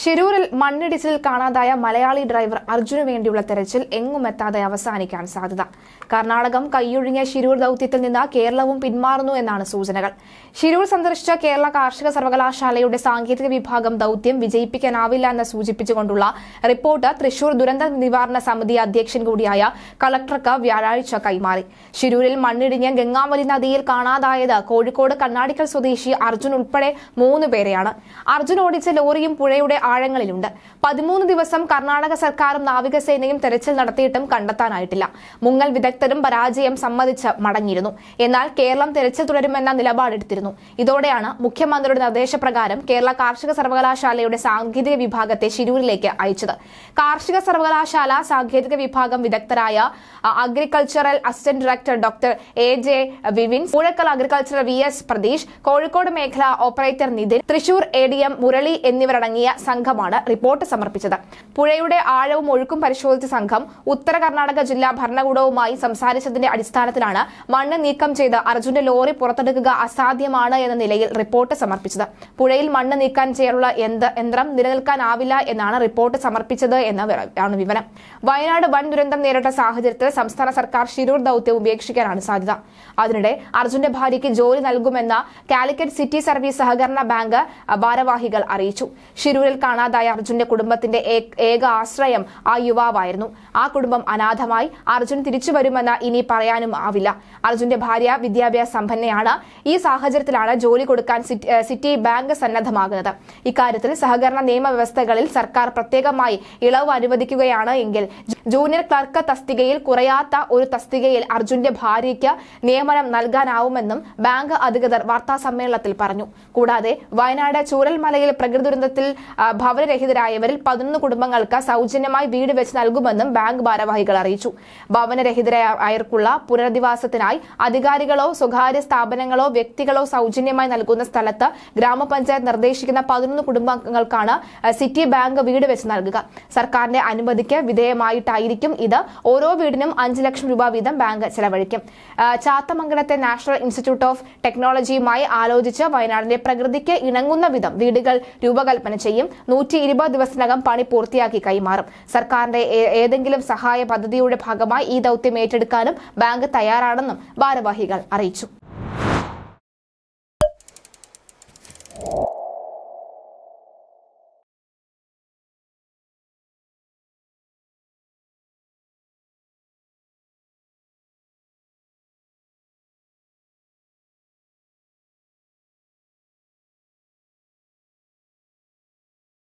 ഷിരൂരിൽ മണ്ണിടിച്ചിൽ കാണാതായ മലയാളി ഡ്രൈവർ അർജുനു വേണ്ടിയുള്ള തെരച്ചിൽ എങ്ങുമെത്താതെ അവസാനിക്കാൻ സാധ്യത കർണാടകം കൈയൊഴിഞ്ഞ ഷിരൂർ ദൌത്യത്തിൽ നിന്ന് കേരളവും പിന്മാറുന്നു എന്നാണ് സൂചനകൾ ഷിരൂർ സന്ദർശിച്ച കേരള കാർഷിക സർവകലാശാലയുടെ സാങ്കേതിക വിഭാഗം ദൌത്യം വിജയിപ്പിക്കാനാവില്ല എന്ന് സൂചിപ്പിച്ചുകൊണ്ടുള്ള റിപ്പോർട്ട് തൃശൂർ ദുരന്ത നിവാരണ സമിതി അധ്യക്ഷൻ കൂടിയായ കളക്ടർക്ക് വ്യാഴാഴ്ച കൈമാറി ഷിരൂരിൽ മണ്ണിടിഞ്ഞ ഗംഗാവലി നദിയിൽ കാണാതായത് കോഴിക്കോട് കണ്ണാടിക്കൽ സ്വദേശി അർജുൻ ഉൾപ്പെടെ മൂന്ന് പേരെയാണ് അർജുൻ ഓടിച്ച ലോറിയും പുഴയുടെ ആഴങ്ങളിലുണ്ട് പതിമൂന്ന് ദിവസം കർണാടക സർക്കാരും നാവികസേനയും തെരച്ചിൽ നടത്തിയിട്ടും കണ്ടെത്താനായിട്ടില്ല മുങ്ങൽ വിദഗ്ധരും പരാജയം സമ്മതിച്ച് മടങ്ങിയിരുന്നു എന്നാൽ കേരളം തെരച്ചിൽ തുടരുമെന്ന നിലപാടെടുത്തിരുന്നു ഇതോടെയാണ് മുഖ്യമന്ത്രിയുടെ നിർദ്ദേശപ്രകാരം കേരള കാർഷിക സർവകലാശാലയുടെ സാങ്കേതിക വിഭാഗത്തെ ശിരൂരിലേക്ക് അയച്ചത് കാർഷിക സർവകലാശാല സാങ്കേതിക വിഭാഗം വിദഗ്ധരായ agricultural assistant director doctor A J Vivin Poozhakkal agricultural V S Pratheesh Kozhikode മേഖല operator Nithin Thrissur A D M Murali എന്നിവരടങ്ങിയ സംഘമാണ് റിപ്പോർട്ട് സമർപ്പിച്ചത് പുഴയുടെ ആഴവും ഒഴുക്കും പരിശോധിച്ച സംഘം ഉത്തര കർണാടക ജില്ലാ ഭരണകൂടവുമായി സംസാരിച്ചതിന്റെ അടിസ്ഥാനത്തിലാണ് മണ്ണ് നീക്കം ചെയ്ത് അർജുന്റെ ലോറി പുറത്തെടുക്കുക അസാധ്യമാണ് എന്ന നിലയിൽ റിപ്പോർട്ട് സമർപ്പിച്ചത് പുഴയിൽ മണ്ണ് നീക്കാൻ ചെയ്യാനുള്ള യന്ത്രം നിലനിൽക്കാനാവില്ല എന്നാണ് റിപ്പോർട്ട് സമർപ്പിച്ചത് എന്നാണ് വിവരം വയനാട് വൻ ദുരന്തം നേരിട്ട സാഹചര്യത്തിൽ സംസ്ഥാന സർക്കാർ ശിരൂർ ദൌത്യം ഉപേക്ഷിക്കാനാണ് സാധ്യത അതിനിടെ അർജുന്റെ ഭാര്യയ്ക്ക് ജോലി നൽകുമെന്ന കാലിക്കറ്റ് സിറ്റി സർവീസ് സഹകരണ ബാങ്ക് ഭാരവാഹികൾ അറിയിച്ചു ശിരൂരിൽ കാണാതായ അർജുന്റെ കുടുംബത്തിന്റെ ഏക ആശ്രയം ആ യുവാവായിരുന്നു ആ കുടുംബം അനാഥമായി അർജുൻ തിരിച്ചു വരുമെന്ന് ഇനി പറയാനും ആവില്ല അർജുന്റെ ഭാര്യ വിദ്യാഭ്യാസ സമ്പന്നയാണ് ഈ സാഹചര്യത്തിലാണ് ജോലി കൊടുക്കാൻ സിറ്റി ബാങ്ക് സന്നദ്ധമാകുന്നത് ഇക്കാര്യത്തിൽ സഹകരണ നിയമവ്യവസ്ഥകളിൽ സർക്കാർ പ്രത്യേകമായി ഇളവ് അനുവദിക്കുകയാണ് എങ്കിൽ ജൂനിയർ ക്ലർക്ക് തസ്തികയിൽ കുറയാത്ത ഒരു തസ്തികയിൽ അർജുന്റെ ഭാര്യയ്ക്ക് നിയമനം നൽകാനാവുമെന്നും ബാങ്ക് അധികൃതർ വാർത്താ സമ്മേളനത്തിൽ പറഞ്ഞു കൂടാതെ വയനാട് ചൂരൽമലയിൽ പ്രകൃതി ദുരന്തത്തിൽ ഭവനരഹിതരായവരിൽ പതിനൊന്ന് കുടുംബങ്ങൾക്ക് സൗജന്യമായി വീട് വെച്ച് നൽകുമെന്നും ബാങ്ക് ഭാരവാഹികൾ അറിയിച്ചു ഭവനരഹിതരായവർക്കുള്ള പുനരധിവാസത്തിനായി അധികാരികളോ സ്വകാര്യ സ്ഥാപനങ്ങളോ വ്യക്തികളോ സൗജന്യമായി നൽകുന്ന സ്ഥലത്ത് ഗ്രാമപഞ്ചായത്ത് നിർദ്ദേശിക്കുന്ന പതിനൊന്ന് കുടുംബാംഗങ്ങൾക്കാണ് സിറ്റി ബാങ്ക് വീട് വെച്ച് നൽകുക സർക്കാരിന്റെ അനുമതിക്ക് വിധേയമായിട്ട് ആയിരിക്കും ഇത് ഓരോ വീടിനും അഞ്ച് ലക്ഷം രൂപ വീതം ബാങ്ക് ചെലവഴിക്കും ചാത്തമംഗലത്തെ നാഷണൽ ഇൻസ്റ്റിറ്റ്യൂട്ട് ഓഫ് ടെക്നോളജിയുമായി ആലോചിച്ച് വയനാടിന്റെ പ്രകൃതിക്ക് ഇണങ്ങുന്ന വിധം വീടുകൾ രൂപകൽപ്പന ചെയ്യും നൂറ്റി ഇരുപത് ദിവസത്തിനകം പണി പൂർത്തിയാക്കി കൈമാറും സർക്കാരിന്റെ ഏതെങ്കിലും സഹായ പദ്ധതിയുടെ ഭാഗമായി ഈ ദൗത്യം ഏറ്റെടുക്കാനും ബാങ്ക് തയ്യാറാണെന്നും ഭാരവാഹികൾ അറിയിച്ചു